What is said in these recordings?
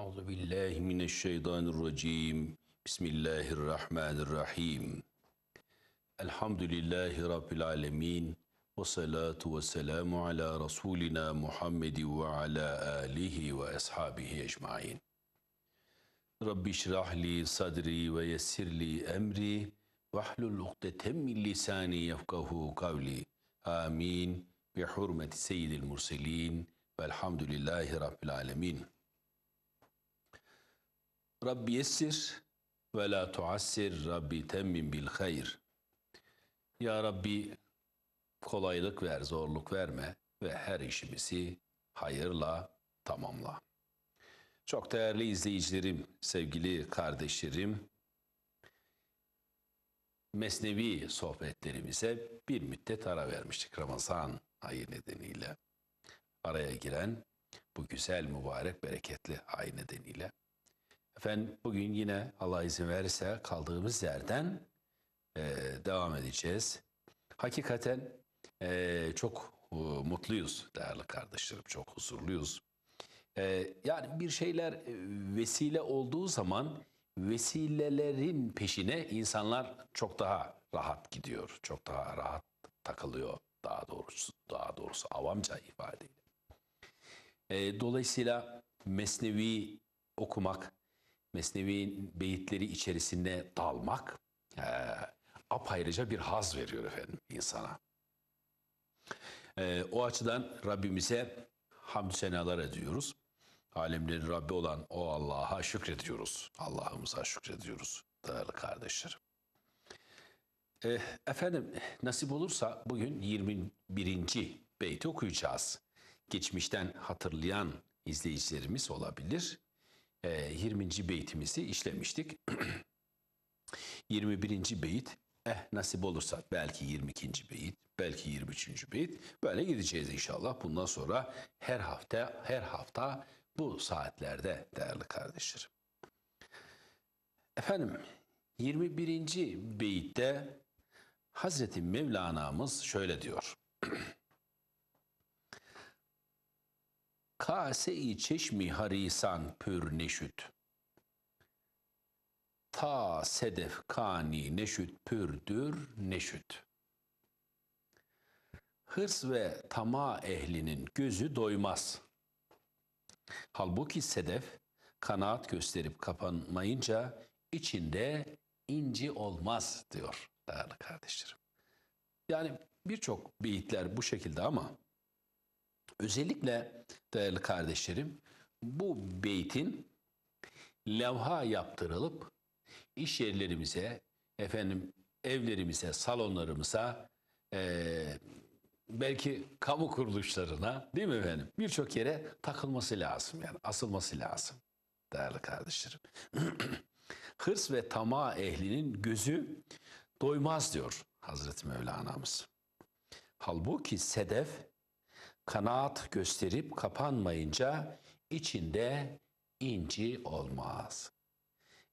أعوذ بالله من الشيطان الرجيم بسم الله الرحمن الرحيم الحمد لله رب العالمين والصلاة والسلام على رسولنا محمد وعلى آله وأصحابه أجمعين رب اشرح لي صدري ويسر لي أمري واحلل عقدة من لساني يفقه قولي آمين بحرمة سيد المرسلين والحمد لله رب العالمين Rabbi yessir ve la tuassir Rabbi temmim bil hayr. Ya Rabbi kolaylık ver, zorluk verme ve her işimizi hayırla tamamla. Çok değerli izleyicilerim, sevgili kardeşlerim, mesnevi sohbetlerimize bir müddet ara vermiştik Ramazan ayı nedeniyle. Araya giren bu güzel, mübarek, bereketli ay nedeniyle. Efendim bugün yine Allah izin verirse kaldığımız yerden e, devam edeceğiz. Hakikaten e, çok e, mutluyuz değerli kardeşlerim, çok huzurluyuz. E, yani bir şeyler e, vesile olduğu zaman vesilelerin peşine insanlar çok daha rahat gidiyor, çok daha rahat takılıyor daha doğrusu daha doğrusu avamca ifadeyle. E, dolayısıyla mesnevi okumak Mesnevi beyitleri içerisinde dalmak e, apayrıca bir haz veriyor efendim insana. E, o açıdan Rabbimize hamdü senalar ediyoruz. Alemlerin Rabbi olan o Allah'a şükrediyoruz. Allah'ımıza şükrediyoruz değerli kardeşlerim. E, efendim nasip olursa bugün 21. beyti okuyacağız. Geçmişten hatırlayan izleyicilerimiz olabilir. 20. Ee, beytimizi işlemiştik. 21. beyit eh nasip olursa belki 22. beyit, belki 23. beyit böyle gideceğiz inşallah. Bundan sonra her hafta her hafta bu saatlerde değerli kardeşlerim. Efendim 21. beyitte Hazreti Mevlana'mız şöyle diyor. Kase-i çeşmi harisan pür neşüt. Ta sedef kani neşüt pürdür neşüt. Hırs ve tama ehlinin gözü doymaz. Halbuki sedef kanaat gösterip kapanmayınca içinde inci olmaz diyor değerli kardeşlerim. Yani birçok beyitler bu şekilde ama Özellikle değerli kardeşlerim bu beytin levha yaptırılıp iş yerlerimize, efendim evlerimize, salonlarımıza, e, belki kamu kuruluşlarına değil mi efendim? Birçok yere takılması lazım yani asılması lazım değerli kardeşlerim. Hırs ve tamah ehlinin gözü doymaz diyor Hazreti Mevlana'mız. Halbuki sedef kanaat gösterip kapanmayınca içinde inci olmaz.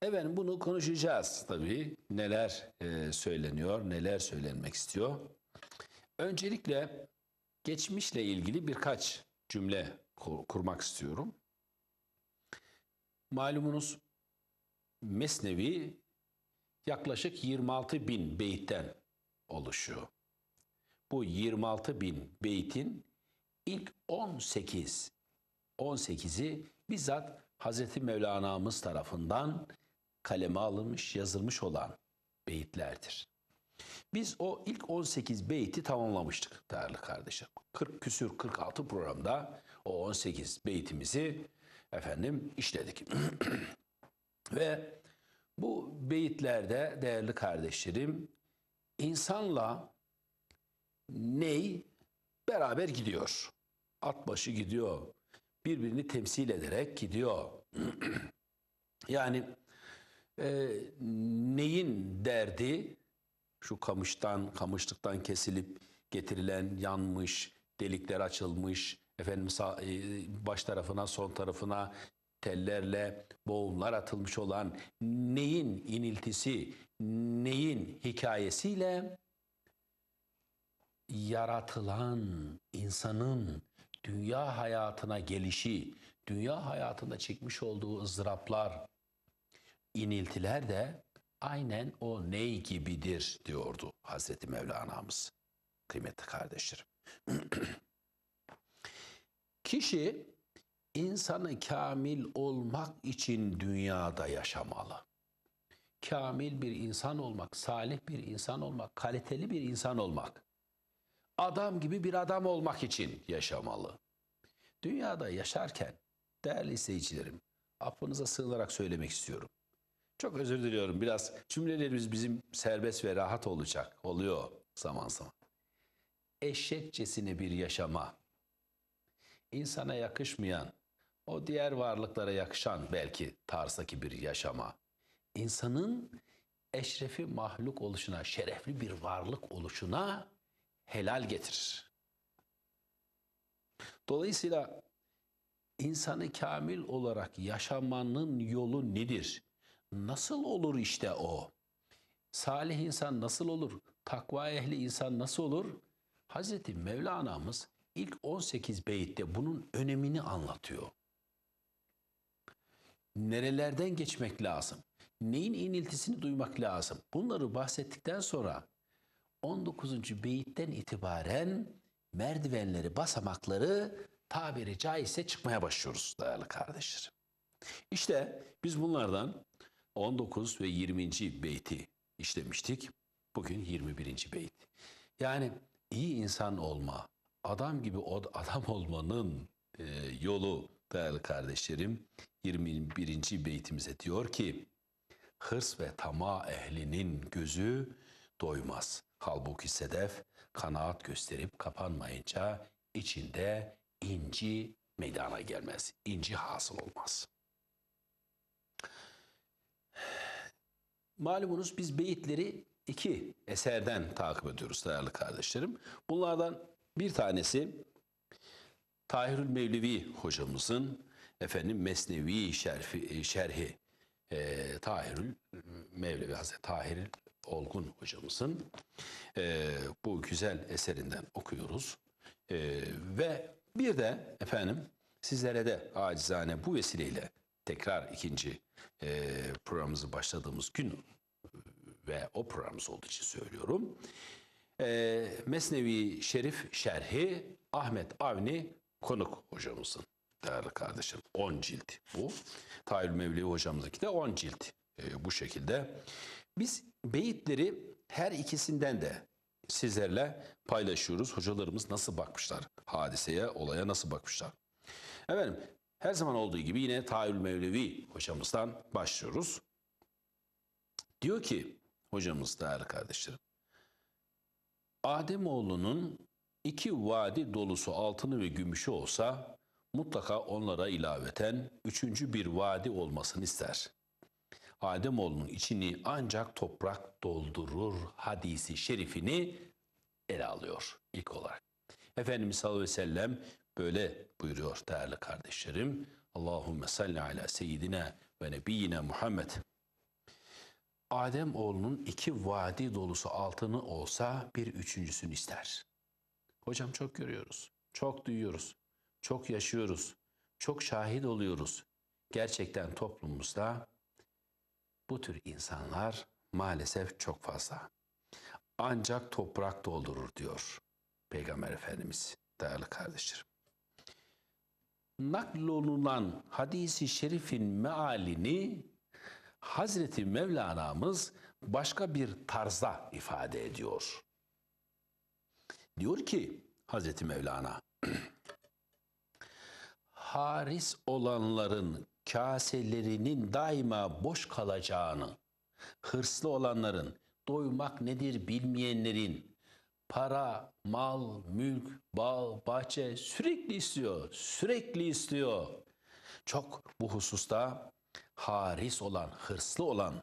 Efendim bunu konuşacağız tabii. Neler e, söyleniyor, neler söylenmek istiyor. Öncelikle geçmişle ilgili birkaç cümle kur kurmak istiyorum. Malumunuz Mesnevi yaklaşık 26 bin beyitten oluşuyor. Bu 26 bin beytin ilk 18 18'i bizzat Hazreti Mevlana'mız tarafından kaleme alınmış, yazılmış olan beyitlerdir. Biz o ilk 18 beyti tamamlamıştık değerli kardeşim. 40 küsür 46 programda o 18 beytimizi efendim işledik. Ve bu beyitlerde değerli kardeşlerim insanla ney beraber gidiyor at başı gidiyor. Birbirini temsil ederek gidiyor. yani e, neyin derdi şu kamıştan, kamışlıktan kesilip getirilen yanmış, delikler açılmış, efendim e, baş tarafına, son tarafına tellerle boğumlar atılmış olan neyin iniltisi, neyin hikayesiyle yaratılan insanın dünya hayatına gelişi, dünya hayatında çekmiş olduğu ızdıraplar, iniltiler de aynen o ney gibidir diyordu Hazreti Mevlana'mız. Kıymetli kardeşlerim. Kişi insanı kamil olmak için dünyada yaşamalı. Kamil bir insan olmak, salih bir insan olmak, kaliteli bir insan olmak adam gibi bir adam olmak için yaşamalı. Dünyada yaşarken değerli izleyicilerim affınıza sığınarak söylemek istiyorum. Çok özür diliyorum biraz cümlelerimiz bizim serbest ve rahat olacak oluyor zaman zaman. Eşekçesine bir yaşama, insana yakışmayan, o diğer varlıklara yakışan belki tarzdaki bir yaşama, insanın eşrefi mahluk oluşuna, şerefli bir varlık oluşuna helal getirir. Dolayısıyla insanı kamil olarak yaşamanın yolu nedir? Nasıl olur işte o? Salih insan nasıl olur? Takva ehli insan nasıl olur? Hazreti Mevlana'mız ilk 18 beyitte bunun önemini anlatıyor. Nerelerden geçmek lazım? Neyin iniltisini duymak lazım? Bunları bahsettikten sonra 19. beyitten itibaren merdivenleri, basamakları tabiri caizse çıkmaya başlıyoruz değerli kardeşlerim. İşte biz bunlardan 19 ve 20. beyti işlemiştik. Bugün 21. beyt. Yani iyi insan olma, adam gibi adam olmanın e, yolu değerli kardeşlerim 21. beytimize diyor ki hırs ve tama ehlinin gözü doymaz. Halbuki sedef kanaat gösterip kapanmayınca içinde inci meydana gelmez. İnci hasıl olmaz. Malumunuz biz beyitleri iki eserden takip ediyoruz değerli kardeşlerim. Bunlardan bir tanesi Tahirül Mevlevi hocamızın efendim Mesnevi şerfi, şerhi e, Tahirül Mevlevi Hazreti Tahirül Olgun hocamızın e, bu güzel eserinden okuyoruz. E, ve bir de efendim sizlere de acizane bu vesileyle tekrar ikinci e, programımızı başladığımız gün e, ve o programımız olduğu için söylüyorum. E, Mesnevi Şerif Şerhi Ahmet Avni Konuk hocamızın değerli kardeşim 10 cilt bu. Tahir Mevlevi hocamızdaki de 10 cilt e, bu şekilde. Biz beyitleri her ikisinden de sizlerle paylaşıyoruz. Hocalarımız nasıl bakmışlar hadiseye, olaya nasıl bakmışlar. Efendim her zaman olduğu gibi yine Tahir Mevlevi hocamızdan başlıyoruz. Diyor ki hocamız değerli kardeşlerim. Ademoğlunun iki vadi dolusu altını ve gümüşü olsa mutlaka onlara ilaveten üçüncü bir vadi olmasını ister. Ademoğlunun içini ancak toprak doldurur hadisi şerifini ele alıyor ilk olarak. Efendimiz sallallahu aleyhi ve sellem böyle buyuruyor değerli kardeşlerim. Allahümme salli ala seyyidina ve nebiyyina Muhammed. Adem oğlunun iki vadi dolusu altını olsa bir üçüncüsünü ister. Hocam çok görüyoruz, çok duyuyoruz, çok yaşıyoruz, çok şahit oluyoruz. Gerçekten toplumumuzda bu tür insanlar maalesef çok fazla. Ancak toprak doldurur diyor Peygamber Efendimiz değerli kardeşlerim. Naklolunan hadisi şerifin mealini Hazreti Mevlana'mız başka bir tarzda ifade ediyor. Diyor ki Hazreti Mevlana, haris olanların kaselerinin daima boş kalacağını, hırslı olanların, doymak nedir bilmeyenlerin, para, mal, mülk, bal, bahçe sürekli istiyor, sürekli istiyor. Çok bu hususta haris olan, hırslı olan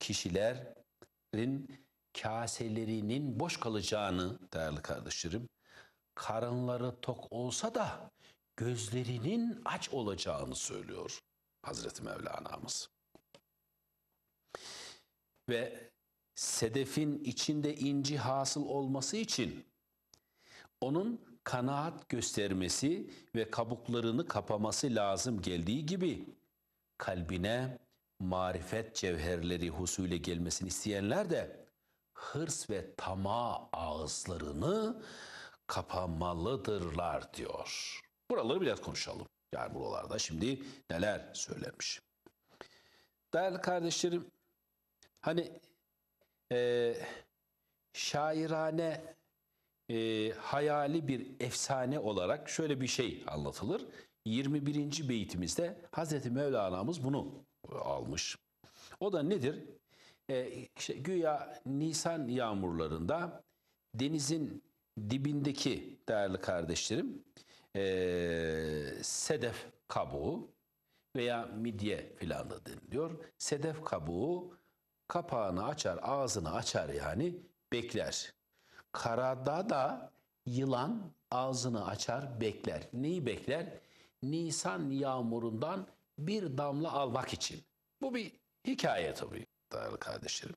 kişilerin kaselerinin boş kalacağını değerli kardeşlerim, karınları tok olsa da gözlerinin aç olacağını söylüyor. Hazreti Mevlana'mız. Ve sedefin içinde inci hasıl olması için onun kanaat göstermesi ve kabuklarını kapaması lazım geldiği gibi kalbine marifet cevherleri husule gelmesini isteyenler de hırs ve tamah ağızlarını kapamalıdırlar diyor. Buraları biraz konuşalım. Yani buralarda şimdi neler söylenmiş. Değerli kardeşlerim, hani e, şairane e, hayali bir efsane olarak şöyle bir şey anlatılır. 21. beytimizde Hazreti Mevlana'mız bunu almış. O da nedir? E, işte güya Nisan yağmurlarında denizin dibindeki değerli kardeşlerim e, sedef kabuğu veya midye filan da deniliyor. Sedef kabuğu kapağını açar, ağzını açar yani bekler. Karada da yılan ağzını açar bekler. Neyi bekler? Nisan yağmurundan bir damla almak için. Bu bir hikaye tabii değerli kardeşlerim.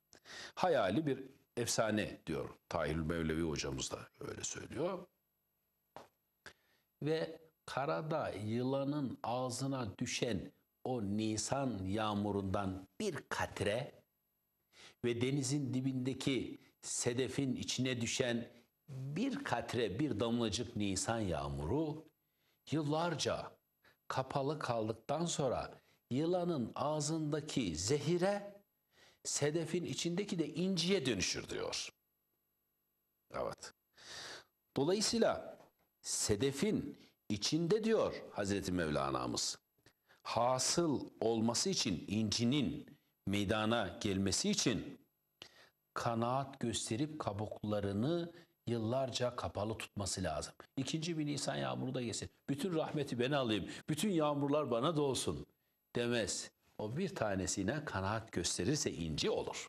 Hayali bir efsane diyor. Tahir Mevlevi hocamız da öyle söylüyor ve karada yılanın ağzına düşen o Nisan yağmurundan bir katre ve denizin dibindeki sedefin içine düşen bir katre bir damlacık Nisan yağmuru yıllarca kapalı kaldıktan sonra yılanın ağzındaki zehire sedefin içindeki de inciye dönüşür diyor. Evet. Dolayısıyla sedefin içinde diyor Hazreti Mevlana'mız. Hasıl olması için incinin meydana gelmesi için kanaat gösterip kabuklarını yıllarca kapalı tutması lazım. İkinci bir Nisan yağmuru da gelsin. Bütün rahmeti ben alayım. Bütün yağmurlar bana da olsun demez. O bir tanesine kanaat gösterirse inci olur.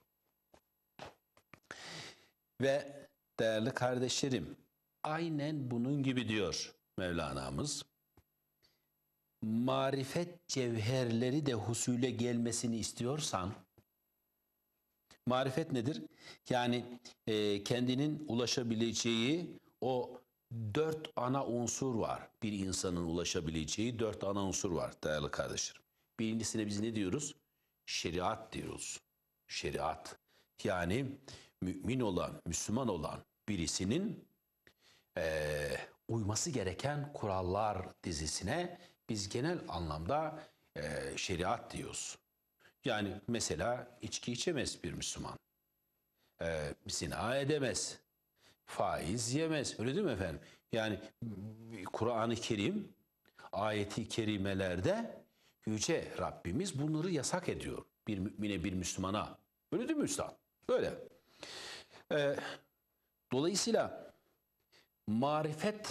Ve değerli kardeşlerim, aynen bunun gibi diyor Mevlana'mız. Marifet cevherleri de husule gelmesini istiyorsan, marifet nedir? Yani e, kendinin ulaşabileceği o dört ana unsur var. Bir insanın ulaşabileceği dört ana unsur var değerli kardeşlerim. Birincisine biz ne diyoruz? Şeriat diyoruz. Şeriat. Yani mümin olan, Müslüman olan birisinin e, uyması gereken kurallar dizisine biz genel anlamda e, şeriat diyoruz. Yani mesela içki içemez bir Müslüman. E, zina edemez. Faiz yemez. Öyle değil mi efendim? Yani Kur'an-ı Kerim ayeti kerimelerde yüce Rabbimiz bunları yasak ediyor. Bir mümine bir Müslümana. Öyle değil mi üstad? Böyle. E, ee, dolayısıyla marifet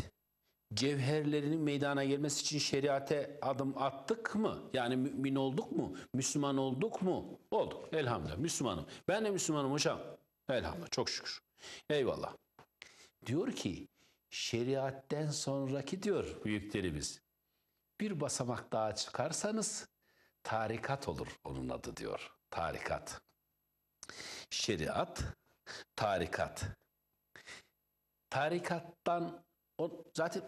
cevherlerinin meydana gelmesi için şeriate adım attık mı? Yani mümin olduk mu? Müslüman olduk mu? Olduk. Elhamdülillah. Müslümanım. Ben de Müslümanım hocam. Elhamdülillah. Çok şükür. Eyvallah. Diyor ki şeriatten sonraki diyor büyüklerimiz. Bir basamak daha çıkarsanız tarikat olur onun adı diyor. Tarikat. Şeriat, tarikat tarikattan o zaten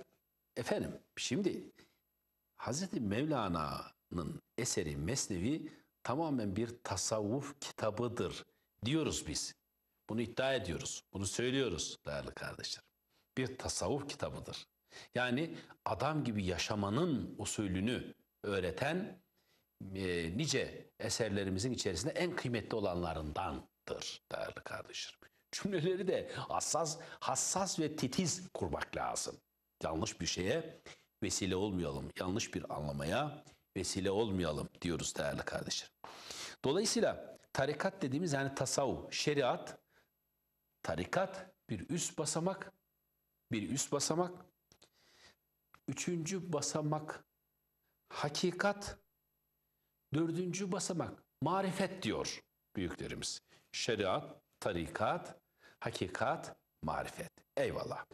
efendim şimdi Hazreti Mevlana'nın eseri Mesnevi tamamen bir tasavvuf kitabıdır diyoruz biz. Bunu iddia ediyoruz. Bunu söylüyoruz değerli kardeşler Bir tasavvuf kitabıdır. Yani adam gibi yaşamanın usulünü öğreten e, nice eserlerimizin içerisinde en kıymetli olanlarındandır değerli kardeşlerim cümleleri de hassas, hassas ve titiz kurmak lazım. Yanlış bir şeye vesile olmayalım, yanlış bir anlamaya vesile olmayalım diyoruz değerli kardeşler. Dolayısıyla tarikat dediğimiz yani tasavvuf, şeriat, tarikat bir üst basamak, bir üst basamak, üçüncü basamak hakikat, dördüncü basamak marifet diyor büyüklerimiz. Şeriat, tarikat, hakikat, marifet. Eyvallah.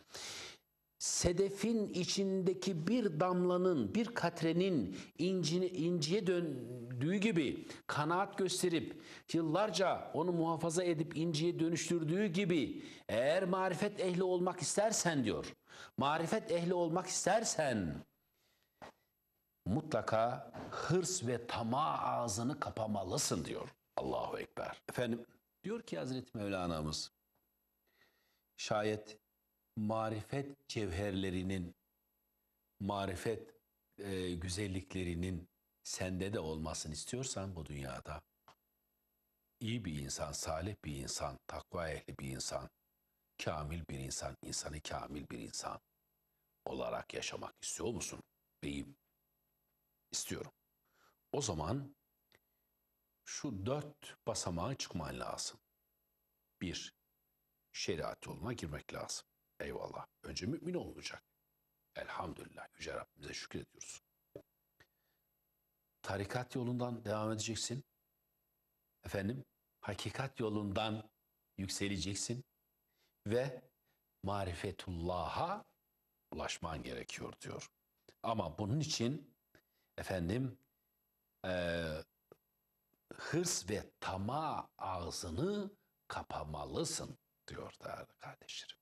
Sedefin içindeki bir damlanın, bir katrenin incine, inciye döndüğü gibi kanaat gösterip yıllarca onu muhafaza edip inciye dönüştürdüğü gibi eğer marifet ehli olmak istersen diyor. Marifet ehli olmak istersen mutlaka hırs ve tamah ağzını kapamalısın diyor. Allahu Ekber. Efendim diyor ki Hazreti Mevlana'mız şayet marifet cevherlerinin, marifet e, güzelliklerinin sende de olmasını istiyorsan bu dünyada iyi bir insan, salih bir insan, takva ehli bir insan, kamil bir insan, insanı kamil bir insan olarak yaşamak istiyor musun beyim? İstiyorum. O zaman şu dört basamağa çıkman lazım. Bir, şeriat yoluna girmek lazım. Eyvallah. Önce mümin olacak. Elhamdülillah. Yüce Rabbimize şükrediyoruz. Tarikat yolundan devam edeceksin. Efendim, hakikat yolundan yükseleceksin. Ve marifetullah'a ulaşman gerekiyor diyor. Ama bunun için efendim e, hırs ve tama ağzını kapamalısın diyor değerli kardeşlerim.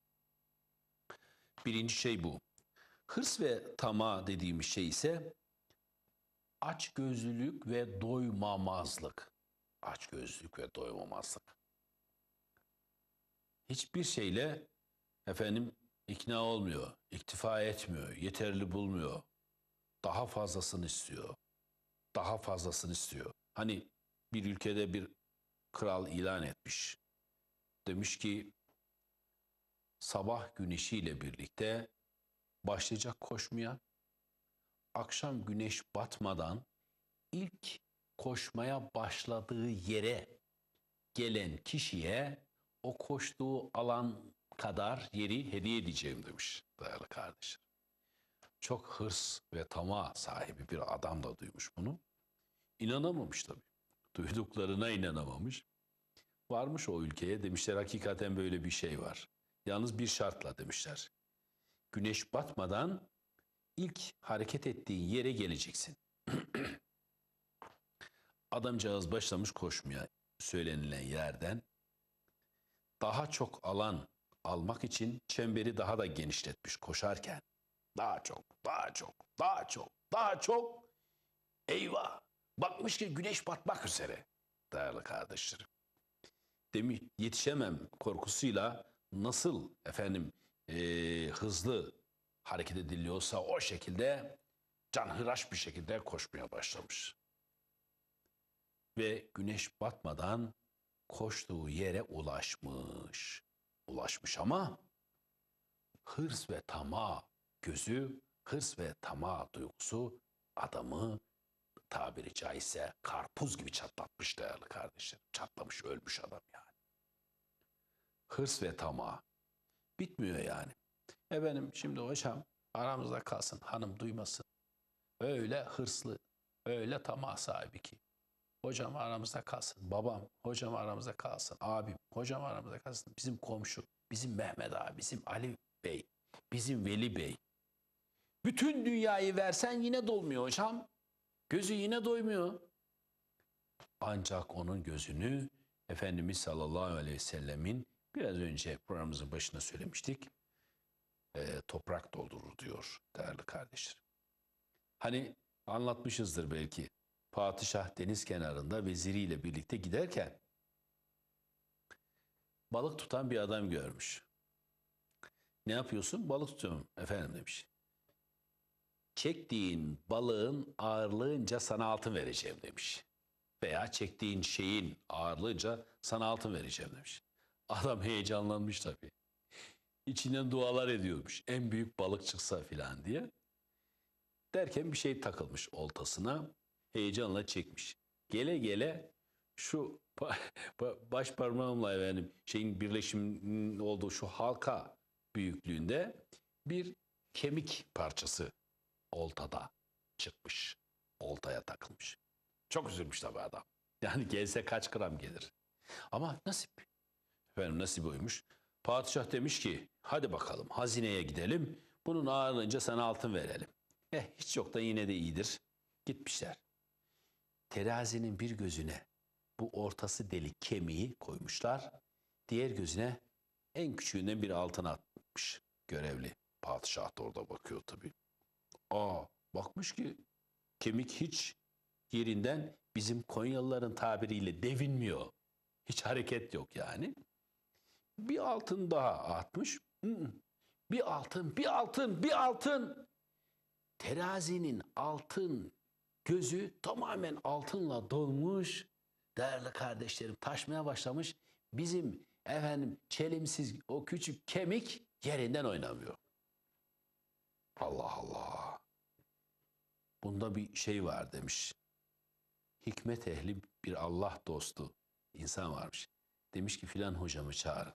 Birinci şey bu. Hırs ve tama dediğimiz şey ise açgözlülük ve doymamazlık. Açgözlülük ve doymamazlık. Hiçbir şeyle efendim ikna olmuyor, iktifa etmiyor, yeterli bulmuyor. Daha fazlasını istiyor. Daha fazlasını istiyor. Hani bir ülkede bir kral ilan etmiş. Demiş ki sabah güneşiyle birlikte başlayacak koşmaya. Akşam güneş batmadan ilk koşmaya başladığı yere gelen kişiye o koştuğu alan kadar yeri hediye edeceğim demiş değerli kardeşim. Çok hırs ve tama sahibi bir adam da duymuş bunu. İnanamamış tabii. Duyduklarına inanamamış. Varmış o ülkeye demişler hakikaten böyle bir şey var. Yalnız bir şartla demişler. Güneş batmadan ilk hareket ettiğin yere geleceksin. Adamcağız başlamış koşmaya söylenilen yerden. Daha çok alan almak için çemberi daha da genişletmiş koşarken. Daha çok, daha çok, daha çok, daha çok. Eyvah! Bakmış ki güneş batmak üzere değerli kardeşlerim. Demi yetişemem korkusuyla nasıl efendim e, hızlı hareket ediliyorsa o şekilde canhıraş bir şekilde koşmaya başlamış. Ve güneş batmadan koştuğu yere ulaşmış. Ulaşmış ama hırs ve tama gözü, hırs ve tama duygusu adamı tabiri caizse karpuz gibi çatlatmış değerli kardeşlerim. Çatlamış ölmüş adam yani hırs ve tamah. Bitmiyor yani. Efendim şimdi hocam aramızda kalsın hanım duymasın. Öyle hırslı, öyle tamah sahibi ki. Hocam aramızda kalsın, babam, hocam aramızda kalsın, abim, hocam aramızda kalsın, bizim komşu, bizim Mehmet abi, bizim Ali Bey, bizim Veli Bey. Bütün dünyayı versen yine dolmuyor hocam. Gözü yine doymuyor. Ancak onun gözünü Efendimiz sallallahu aleyhi ve sellemin Biraz önce programımızın başında söylemiştik. E, toprak doldurur diyor değerli kardeşlerim. Hani anlatmışızdır belki. Padişah deniz kenarında veziriyle birlikte giderken balık tutan bir adam görmüş. Ne yapıyorsun? Balık tutuyorum efendim demiş. Çektiğin balığın ağırlığınca sana altın vereceğim demiş. Veya çektiğin şeyin ağırlığınca sana altın vereceğim demiş. Adam heyecanlanmış tabii. İçinden dualar ediyormuş. En büyük balık çıksa filan diye. Derken bir şey takılmış oltasına. Heyecanla çekmiş. Gele gele şu baş parmağımla efendim şeyin birleşiminin olduğu şu halka büyüklüğünde bir kemik parçası oltada çıkmış. Oltaya takılmış. Çok üzülmüş tabii adam. Yani gelse kaç gram gelir. Ama nasip. Efendim nasip oymuş. Padişah demiş ki hadi bakalım hazineye gidelim. Bunun ağırlığınca sana altın verelim. Eh hiç yok da yine de iyidir. Gitmişler. Terazinin bir gözüne bu ortası delik kemiği koymuşlar. Diğer gözüne en küçüğünden bir altın atmış görevli. Padişah da orada bakıyor tabii. Aa bakmış ki kemik hiç yerinden bizim Konyalıların tabiriyle devinmiyor. Hiç hareket yok yani bir altın daha atmış. Hmm. Bir altın, bir altın, bir altın. Terazinin altın gözü tamamen altınla dolmuş. Değerli kardeşlerim taşmaya başlamış. Bizim efendim çelimsiz o küçük kemik yerinden oynamıyor. Allah Allah. Bunda bir şey var demiş. Hikmet ehli bir Allah dostu insan varmış. Demiş ki filan hocamı çağırın.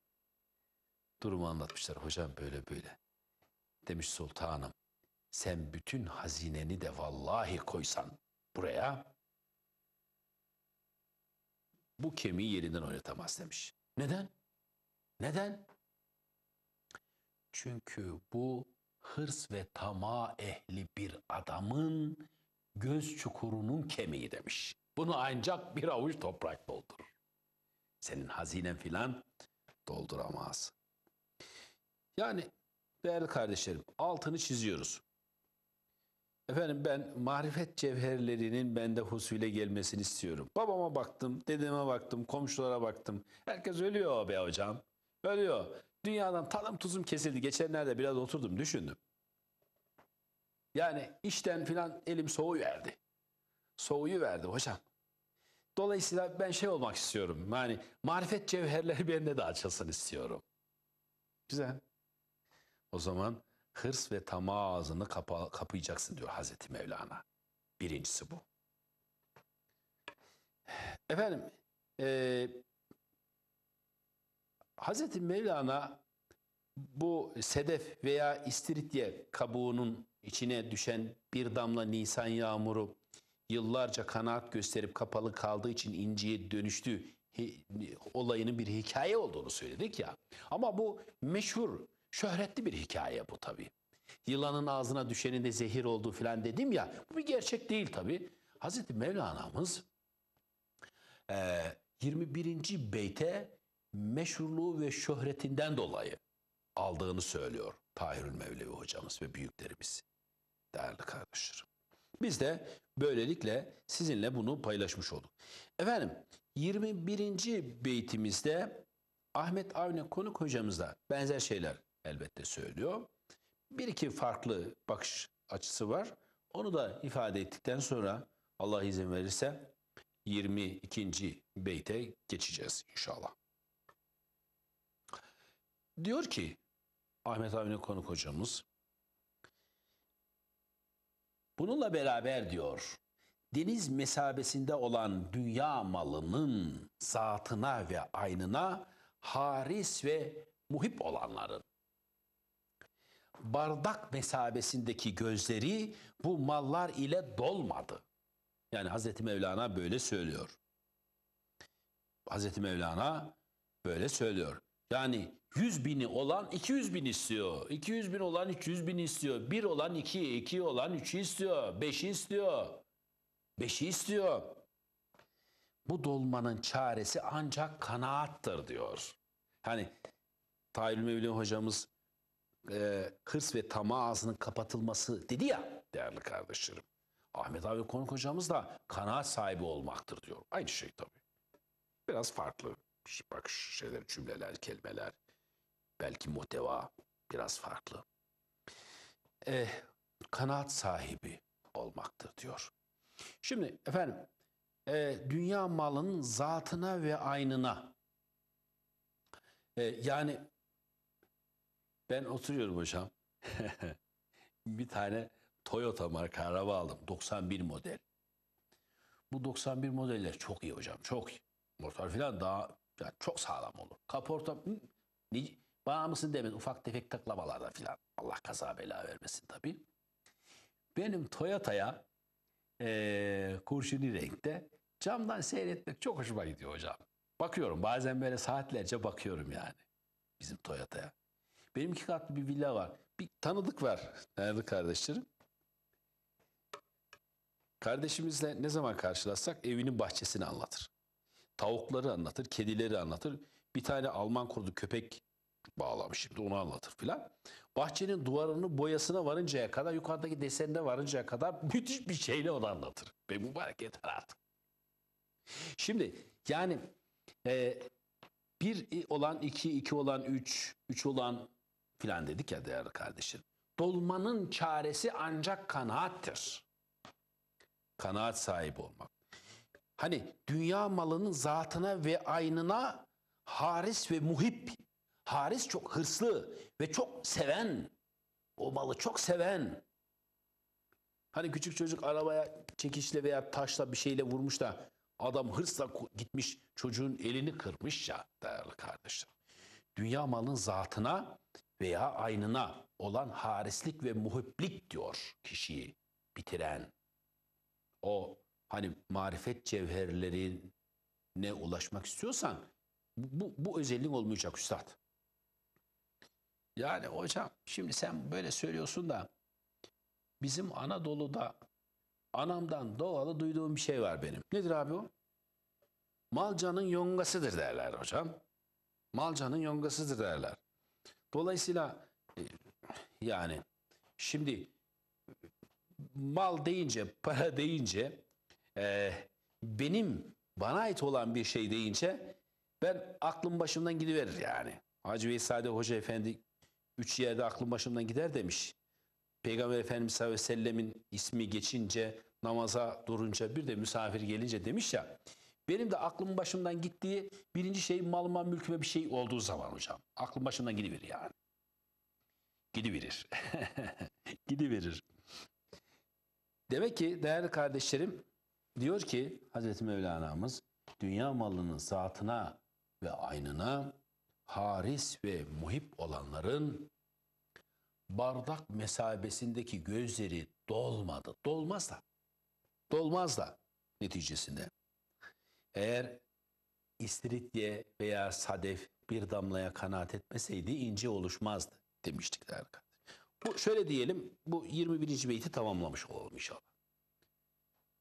Durumu anlatmışlar hocam böyle böyle. Demiş sultanım sen bütün hazineni de vallahi koysan buraya bu kemiği yerinden oynatamaz demiş. Neden? Neden? Çünkü bu hırs ve tama ehli bir adamın göz çukurunun kemiği demiş. Bunu ancak bir avuç toprak doldurur. Senin hazinen filan dolduramaz. Yani değerli kardeşlerim altını çiziyoruz. Efendim ben marifet cevherlerinin bende husule gelmesini istiyorum. Babama baktım, dedeme baktım, komşulara baktım. Herkes ölüyor be hocam. Ölüyor. Dünyadan tadım tuzum kesildi. Geçenlerde biraz oturdum düşündüm. Yani işten filan elim verdi, Soğuyu verdi hocam. Dolayısıyla ben şey olmak istiyorum. Yani marifet cevherleri bende de açılsın istiyorum. Güzel. O zaman hırs ve tamah ağzını kapa kapayacaksın diyor Hazreti Mevlana. Birincisi bu. Efendim, e, Hazreti Mevlana bu sedef veya istiridye kabuğunun içine düşen bir damla nisan yağmuru yıllarca kanaat gösterip kapalı kaldığı için inciye dönüştü olayının bir hikaye olduğunu söyledik ya. Ama bu meşhur Şöhretli bir hikaye bu tabii. Yılanın ağzına düşenin de zehir olduğu filan dedim ya. Bu bir gerçek değil tabii. Hazreti Mevlana'mız 21. E, beyte meşhurluğu ve şöhretinden dolayı aldığını söylüyor Tahirül Mevlevi hocamız ve büyüklerimiz. Değerli kardeşlerim. Biz de böylelikle sizinle bunu paylaşmış olduk. Efendim 21. beytimizde Ahmet Avni Konuk hocamızla benzer şeyler elbette söylüyor. Bir iki farklı bakış açısı var. Onu da ifade ettikten sonra Allah izin verirse 22. beyte geçeceğiz inşallah. Diyor ki Ahmet Avni konuk hocamız Bununla beraber diyor deniz mesabesinde olan dünya malının zatına ve aynına haris ve muhip olanların bardak mesabesindeki gözleri bu mallar ile dolmadı. Yani Hazreti Mevlana böyle söylüyor. Hazreti Mevlana böyle söylüyor. Yani 100 bini olan 200 bin istiyor. 200 bin olan 300 bin istiyor. 1 olan 2, 2 olan 3'ü istiyor. 5'i istiyor. 5'i istiyor. Bu dolmanın çaresi ancak kanaattır diyor. Hani Tahir Mevlin hocamız e, hırs ve tamah ağzının kapatılması dedi ya değerli kardeşlerim. Ahmet abi konuk hocamız da kanaat sahibi olmaktır diyor. Aynı şey tabii. Biraz farklı bak şeyler, cümleler, kelimeler, belki muhteva biraz farklı. E, kanaat sahibi olmaktır diyor. Şimdi efendim e, dünya malının zatına ve aynına e, yani ben oturuyorum hocam. bir tane Toyota marka araba aldım. 91 model. Bu 91 modeller çok iyi hocam. Çok iyi. Motor falan daha yani çok sağlam olur. Kaporta bana mısın demin ufak tefek taklamalarda falan. Allah kaza bela vermesin tabii. Benim Toyota'ya e, kurşuni renkte camdan seyretmek çok hoşuma gidiyor hocam. Bakıyorum bazen böyle saatlerce bakıyorum yani bizim Toyota'ya. Benim iki katlı bir villa var. Bir tanıdık var değerli kardeşlerim. Kardeşimizle ne zaman karşılaşsak evinin bahçesini anlatır. Tavukları anlatır, kedileri anlatır. Bir tane Alman kurdu köpek bağlamış şimdi onu anlatır filan. Bahçenin duvarını boyasına varıncaya kadar yukarıdaki desenine varıncaya kadar müthiş bir şeyle onu anlatır. Ve mübarek yeter artık. Şimdi yani e, bir olan iki, iki olan üç, üç olan filan dedik ya değerli kardeşim. Dolmanın çaresi ancak kanaattir. Kanaat sahibi olmak. Hani dünya malının zatına ve aynına haris ve muhip. Haris çok hırslı ve çok seven. O malı çok seven. Hani küçük çocuk arabaya çekişle veya taşla bir şeyle vurmuş da adam hırsla gitmiş çocuğun elini kırmış ya değerli kardeşler. Dünya malının zatına veya aynına olan harislik ve muhiblik diyor kişiyi bitiren. O hani marifet cevherlerine ulaşmak istiyorsan bu, bu özelliğin olmayacak üstad. Yani hocam şimdi sen böyle söylüyorsun da bizim Anadolu'da anamdan doğalı duyduğum bir şey var benim. Nedir abi o? Malcanın yongasıdır derler hocam. Malcanın yongasıdır derler. Dolayısıyla e, yani şimdi mal deyince, para deyince, e, benim bana ait olan bir şey deyince ben aklım başımdan gidiverir yani. Hacı Veysade Hoca Efendi üç yerde aklım başımdan gider demiş. Peygamber Efendimiz sallallahu aleyhi ve sellemin ismi geçince, namaza durunca bir de misafir gelince demiş ya. Benim de aklım başımdan gittiği birinci şey malıma mülküme bir şey olduğu zaman hocam. Aklım başımdan gidiverir yani. Gidiverir. gidiverir. Demek ki değerli kardeşlerim diyor ki Hazreti Mevlana'mız dünya malının zatına ve aynına haris ve muhip olanların bardak mesabesindeki gözleri dolmadı. Dolmaz da. Dolmaz da neticesinde. Eğer istiridye veya sadef bir damlaya kanaat etmeseydi ince oluşmazdı demiştik değerli kardeşim. Bu şöyle diyelim bu 21. beyti tamamlamış olalım inşallah.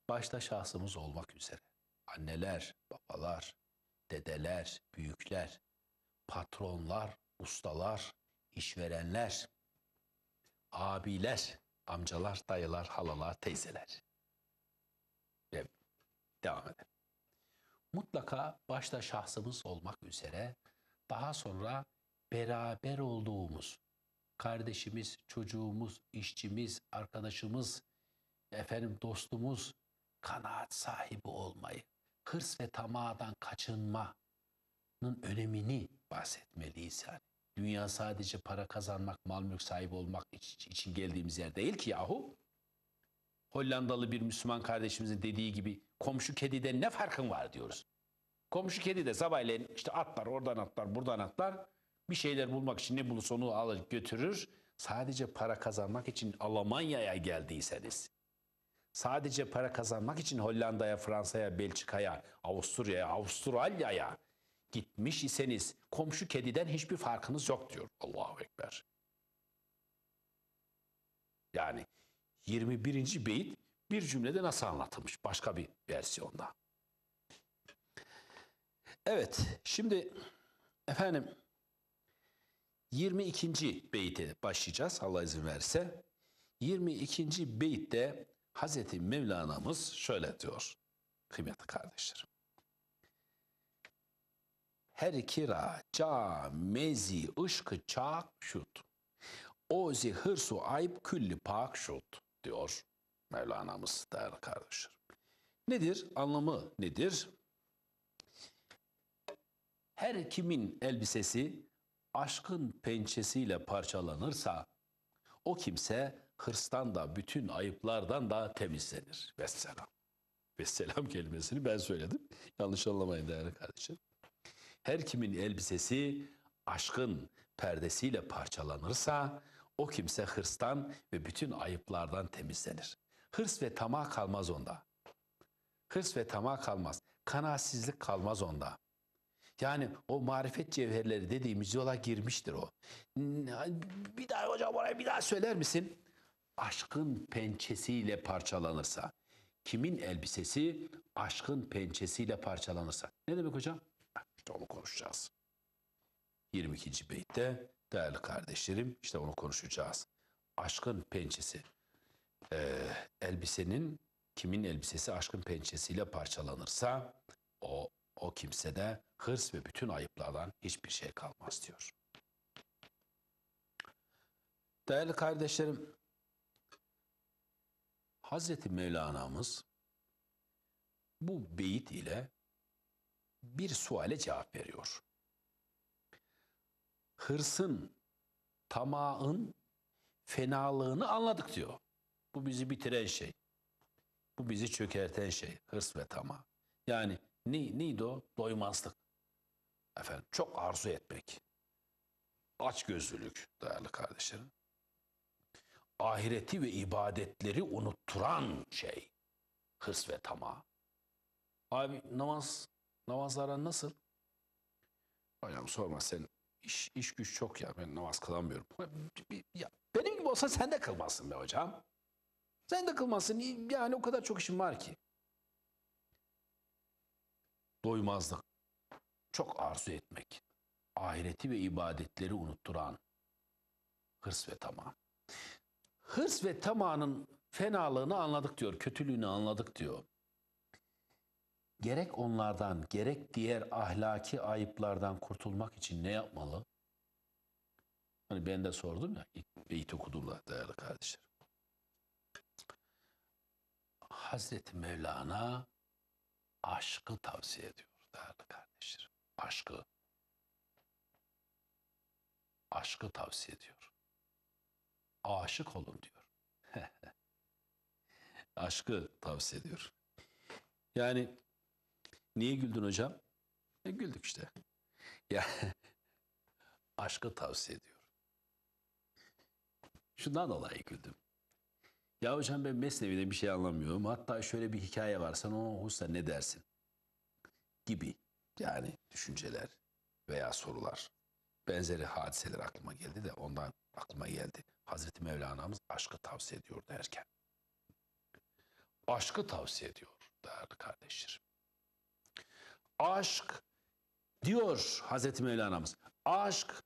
Başta şahsımız olmak üzere anneler, babalar, dedeler, büyükler, patronlar, ustalar, işverenler, abiler, amcalar, dayılar, halalar, teyzeler. Evet, devam edelim mutlaka başta şahsımız olmak üzere daha sonra beraber olduğumuz kardeşimiz, çocuğumuz, işçimiz, arkadaşımız, efendim dostumuz kanaat sahibi olmayı, hırs ve tamadan kaçınmanın önemini bahsetmeliyiz yani. Dünya sadece para kazanmak, mal mülk sahibi olmak için geldiğimiz yer değil ki yahu. Hollandalı bir Müslüman kardeşimizin dediği gibi komşu kedide ne farkın var diyoruz. Komşu kedi de sabahleyin işte atlar oradan atlar buradan atlar bir şeyler bulmak için ne bulursa onu alır götürür. Sadece para kazanmak için Almanya'ya geldiyseniz, sadece para kazanmak için Hollanda'ya, Fransa'ya, Belçika'ya, Avusturya'ya, Avustralya'ya gitmiş iseniz komşu kediden hiçbir farkınız yok diyor. Allahu Ekber. Yani 21. beyit bir cümlede nasıl anlatılmış başka bir versiyonda. Evet şimdi efendim 22. beyte başlayacağız Allah izin verse. 22. beytte Hazreti Mevlana'mız şöyle diyor kıymetli kardeşlerim. Her kira ca mezi ışkı çak şut. Ozi hırsu ayıp külli pak şut diyor Mevlana'mız değerli kardeşlerim. Nedir? Anlamı nedir? Her kimin elbisesi aşkın pençesiyle parçalanırsa o kimse hırstan da bütün ayıplardan da temizlenir. Vesselam. Vesselam kelimesini ben söyledim. Yanlış anlamayın değerli kardeşim. Her kimin elbisesi aşkın perdesiyle parçalanırsa o kimse hırstan ve bütün ayıplardan temizlenir. Hırs ve tamah kalmaz onda. Hırs ve tamah kalmaz. Kanaatsizlik kalmaz onda. Yani o marifet cevherleri dediğimiz yola girmiştir o. Bir daha hocam orayı bir daha söyler misin? Aşkın pençesiyle parçalanırsa. Kimin elbisesi aşkın pençesiyle parçalanırsa. Ne demek hocam? İşte onu konuşacağız. 22. beytte değerli kardeşlerim işte onu konuşacağız. Aşkın pençesi. Ee, elbisenin kimin elbisesi aşkın pençesiyle parçalanırsa o o kimsede hırs ve bütün ayıplardan hiçbir şey kalmaz diyor. Değerli kardeşlerim, Hazreti Mevlana'mız bu beyit ile bir suale cevap veriyor hırsın, tamağın fenalığını anladık diyor. Bu bizi bitiren şey. Bu bizi çökerten şey. Hırs ve tamah. Yani ne, neydi o? Doymazlık. Efendim çok arzu etmek. aç Açgözlülük değerli kardeşlerim. Ahireti ve ibadetleri unutturan şey. Hırs ve tamah. Abi namaz, namazlara nasıl? Hocam sorma sen iş, iş güç çok ya ben namaz kılamıyorum. Ya, benim gibi olsa sen de kılmazsın be hocam. Sen de kılmazsın yani o kadar çok işim var ki. Doymazlık, çok arzu etmek, ahireti ve ibadetleri unutturan hırs ve tamah. Hırs ve tamahın fenalığını anladık diyor, kötülüğünü anladık diyor gerek onlardan gerek diğer ahlaki ayıplardan kurtulmak için ne yapmalı? Hani ben de sordum ya ilk beyit okuduğumda değerli kardeşlerim. Hazreti Mevlana aşkı tavsiye ediyor değerli kardeşlerim. Aşkı. Aşkı tavsiye ediyor. Aşık olun diyor. aşkı tavsiye ediyor. Yani Niye güldün hocam? E, güldük işte. Ya aşkı tavsiye ediyor. Şundan dolayı güldüm. Ya hocam ben Mesnevi'de bir şey anlamıyorum. Hatta şöyle bir hikaye var. Sen o Husa ne dersin? Gibi. Yani düşünceler veya sorular. Benzeri hadiseler aklıma geldi de ondan aklıma geldi. Hazreti Mevlana'mız aşkı tavsiye ediyor derken. Aşkı tavsiye ediyor değerli kardeşlerim aşk diyor Hazreti Mevlana'mız. Aşk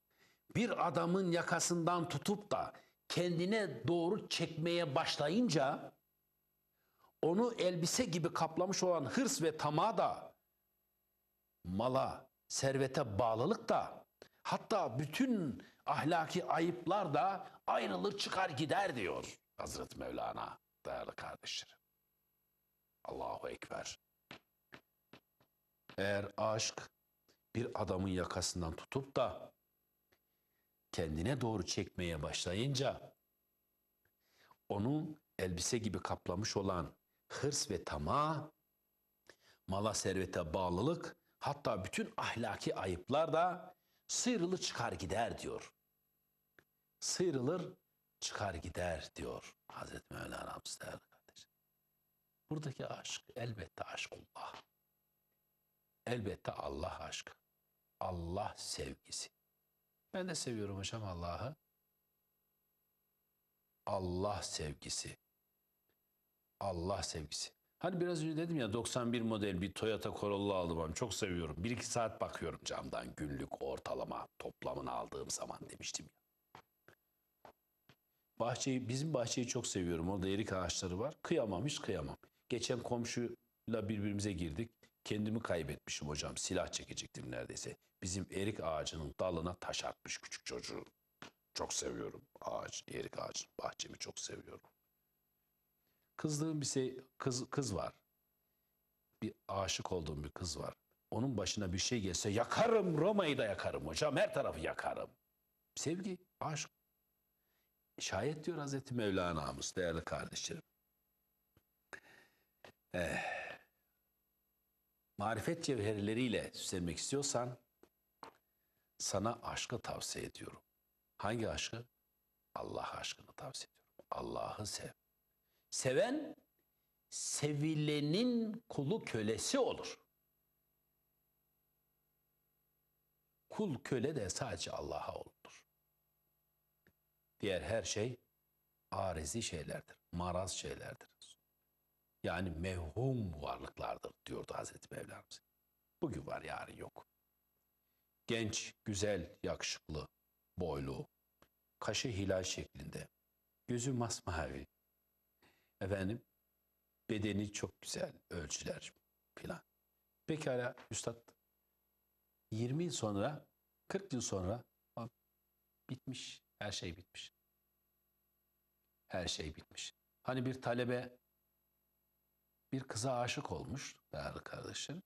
bir adamın yakasından tutup da kendine doğru çekmeye başlayınca onu elbise gibi kaplamış olan hırs ve tamah da mala, servete bağlılık da hatta bütün ahlaki ayıplar da ayrılır çıkar gider diyor Hazreti Mevlana değerli kardeşlerim. Allahu Ekber. Eğer aşk bir adamın yakasından tutup da kendine doğru çekmeye başlayınca onun elbise gibi kaplamış olan hırs ve tamah, mala servete bağlılık hatta bütün ahlaki ayıplar da sıyrılı çıkar gider diyor. Sıyrılır çıkar gider diyor Hazreti Mevlana Hamsi değerli Buradaki aşk elbette aşkullah. Elbette Allah aşkı. Allah sevgisi. Ben de seviyorum hocam Allah'ı. Allah sevgisi. Allah sevgisi. Hani biraz önce dedim ya 91 model bir Toyota Corolla aldım ben çok seviyorum. 1-2 saat bakıyorum camdan günlük ortalama toplamını aldığım zaman demiştim ya. Bahçeyi, bizim bahçeyi çok seviyorum. Orada erik ağaçları var. Kıyamam hiç kıyamam. Geçen komşuyla birbirimize girdik. Kendimi kaybetmişim hocam. Silah çekecektim neredeyse. Bizim erik ağacının dalına taş atmış küçük çocuğu. Çok seviyorum ağaç, erik ağacını. Bahçemi çok seviyorum. Kızdığım bir şey, kız, kız var. Bir aşık olduğum bir kız var. Onun başına bir şey gelse yakarım Roma'yı da yakarım hocam. Her tarafı yakarım. Sevgi, aşk. Şayet diyor Hazreti Mevlana'mız değerli kardeşlerim. Eh marifet cevherleriyle süslenmek istiyorsan sana aşkı tavsiye ediyorum. Hangi aşkı? Allah aşkını tavsiye ediyorum. Allah'ı sev. Seven sevilenin kulu kölesi olur. Kul köle de sadece Allah'a olunur. Diğer her şey arizi şeylerdir, maraz şeylerdir. Yani mevhum varlıklardır diyordu Hazreti Mevlamız. Bugün var yarın yok. Genç, güzel, yakışıklı, boylu, kaşı hilal şeklinde, gözü masmavi, efendim bedeni çok güzel, ölçüler filan. Pekala üstad 20 yıl sonra, 40 yıl sonra bitmiş, her şey bitmiş. Her şey bitmiş. Hani bir talebe bir kıza aşık olmuş değerli kardeşlerim.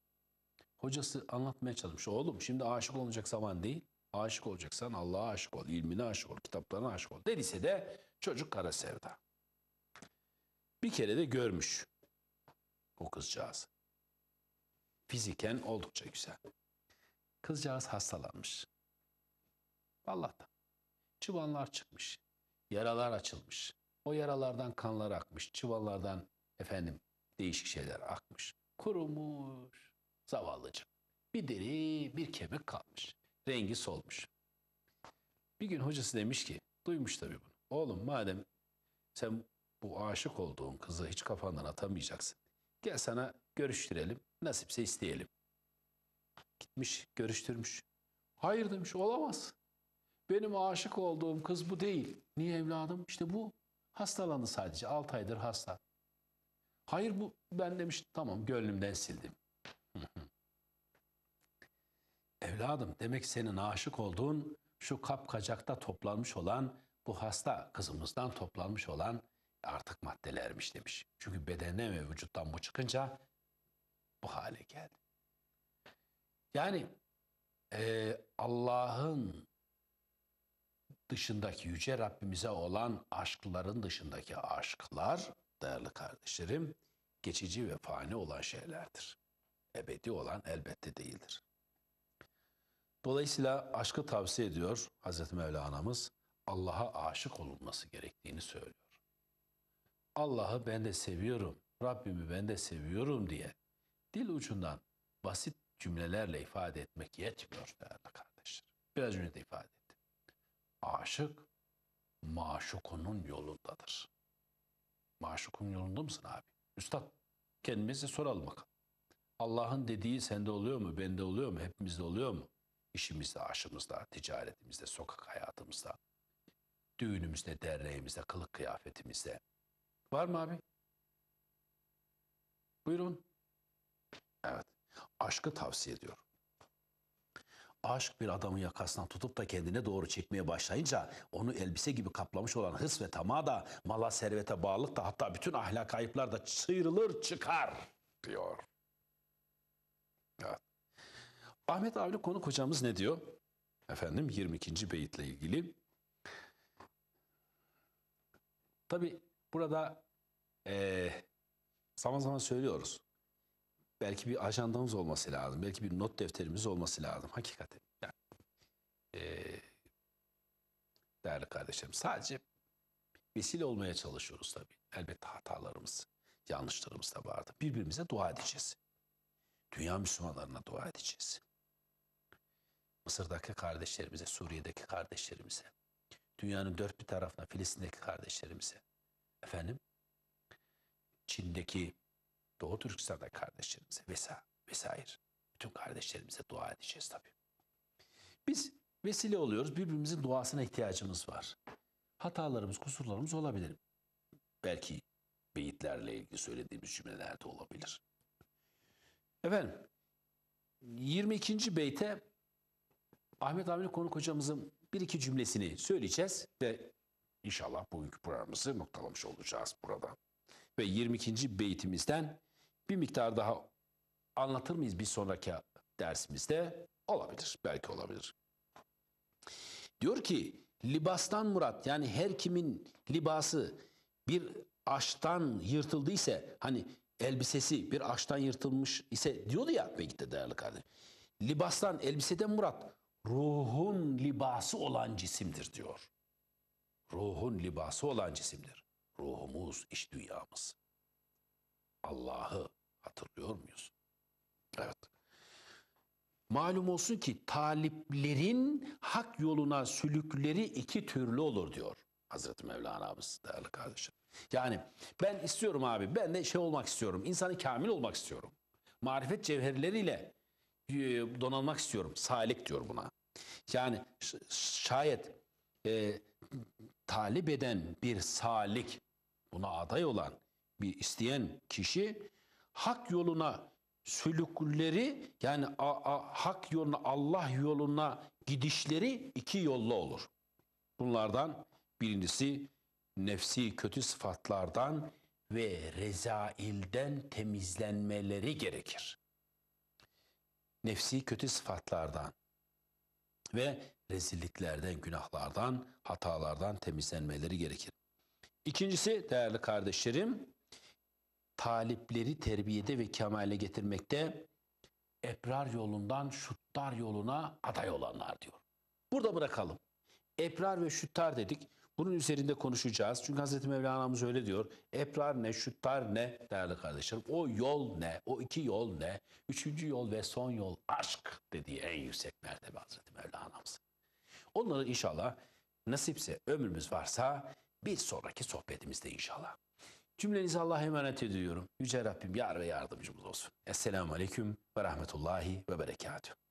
Hocası anlatmaya çalışmış. Oğlum şimdi aşık olacak zaman değil. Aşık olacaksan Allah'a aşık ol, ilmine aşık ol, kitaplarına aşık ol. Dediyse de çocuk kara sevda. Bir kere de görmüş o kızcağız. Fiziken oldukça güzel. Kızcağız hastalanmış. Allah'tan. Çıvanlar çıkmış. Yaralar açılmış. O yaralardan kanlar akmış. Çıvanlardan efendim değişik şeyler akmış. Kurumuş, zavallıcık. Bir deri, bir kemik kalmış. Rengi solmuş. Bir gün hocası demiş ki, duymuş tabii bunu. Oğlum madem sen bu aşık olduğun kızı hiç kafandan atamayacaksın. Gel sana görüştürelim, nasipse isteyelim. Gitmiş, görüştürmüş. Hayır demiş, olamaz. Benim aşık olduğum kız bu değil. Niye evladım? İşte bu. Hastalandı sadece. 6 aydır hasta. Hayır bu ben demiş tamam gönlümden sildim. Evladım demek senin aşık olduğun şu kapkacakta toplanmış olan bu hasta kızımızdan toplanmış olan artık maddelermiş demiş. Çünkü bedenden ve vücuttan bu çıkınca bu hale geldi. Yani e, Allah'ın dışındaki yüce Rabbimize olan aşkların dışındaki aşklar değerli kardeşlerim, geçici ve fani olan şeylerdir. Ebedi olan elbette değildir. Dolayısıyla aşkı tavsiye ediyor Hazreti Mevlana'mız. Allah'a aşık olunması gerektiğini söylüyor. Allah'ı ben de seviyorum, Rabbimi ben de seviyorum diye dil ucundan basit cümlelerle ifade etmek yetmiyor değerli kardeşler. Biraz önce de ifade ettim. Aşık maşukunun yolundadır. Maşukun yolunda mısın abi? Üstad kendimize soralım bakalım. Allah'ın dediği sende oluyor mu, bende oluyor mu, hepimizde oluyor mu? İşimizde, aşımızda, ticaretimizde, sokak hayatımızda, düğünümüzde, derneğimizde, kılık kıyafetimizde. Var mı abi? Buyurun. Evet. Aşkı tavsiye ediyorum aşk bir adamın yakasından tutup da kendine doğru çekmeye başlayınca onu elbise gibi kaplamış olan hırs ve tamah da mala servete bağlılık da hatta bütün ahlak ayıplar da sıyrılır çıkar diyor. Evet. Ahmet Avni konu hocamız ne diyor? Efendim 22. beyitle ilgili. Tabi burada e, zaman zaman söylüyoruz belki bir ajandamız olması lazım. Belki bir not defterimiz olması lazım. Hakikaten. Yani, e, değerli kardeşlerim sadece vesile olmaya çalışıyoruz tabii. Elbette hatalarımız, yanlışlarımız da vardı. Birbirimize dua edeceğiz. Dünya Müslümanlarına dua edeceğiz. Mısır'daki kardeşlerimize, Suriye'deki kardeşlerimize, dünyanın dört bir tarafına Filistin'deki kardeşlerimize, efendim Çin'deki Doğu Türkistan'da kardeşlerimize vesa, vesaire. Bütün kardeşlerimize dua edeceğiz tabii. Biz vesile oluyoruz. Birbirimizin duasına ihtiyacımız var. Hatalarımız, kusurlarımız olabilir. Belki beyitlerle ilgili söylediğimiz cümlelerde olabilir. Efendim 22. beyte Ahmet Avni Konuk hocamızın bir iki cümlesini söyleyeceğiz ve inşallah bugünkü programımızı noktalamış olacağız burada. Ve 22. beytimizden bir miktar daha anlatır mıyız bir sonraki dersimizde? Olabilir, belki olabilir. Diyor ki libastan murat yani her kimin libası bir aştan yırtıldıysa hani elbisesi bir aştan yırtılmış ise diyordu ya Mekit'te değerli kardeşim. Libastan elbiseden murat ruhun libası olan cisimdir diyor. Ruhun libası olan cisimdir. Ruhumuz, iş dünyamız. Allah'ı, Hatırlıyor muyuz? Evet. Malum olsun ki taliplerin hak yoluna sülükleri iki türlü olur diyor Hazreti Mevlana abimiz değerli kardeşim. Yani ben istiyorum abi ben de şey olmak istiyorum insanı kamil olmak istiyorum. Marifet cevherleriyle e, donanmak istiyorum. Salik diyor buna. Yani şayet e, talip eden bir salik buna aday olan bir isteyen kişi hak yoluna sülükleri yani a, a, hak yoluna Allah yoluna gidişleri iki yolla olur. Bunlardan birincisi nefsi kötü sıfatlardan ve rezailden temizlenmeleri gerekir. Nefsi kötü sıfatlardan ve rezilliklerden, günahlardan, hatalardan temizlenmeleri gerekir. İkincisi değerli kardeşlerim, talipleri terbiyede ve kemale getirmekte ebrar yolundan şuttar yoluna aday olanlar diyor. Burada bırakalım. Ebrar ve şuttar dedik. Bunun üzerinde konuşacağız. Çünkü Hazreti Mevlana'mız öyle diyor. Ebrar ne, şuttar ne değerli kardeşlerim. O yol ne, o iki yol ne, üçüncü yol ve son yol aşk dediği en yüksek mertebe Hazreti Mevlana'mız. Onları inşallah nasipse ömrümüz varsa bir sonraki sohbetimizde inşallah Cümlenizi Allah'a emanet ediyorum. Yüce Rabbim yar ve yardımcımız olsun. Esselamu Aleyküm ve Rahmetullahi ve Berekatuhu.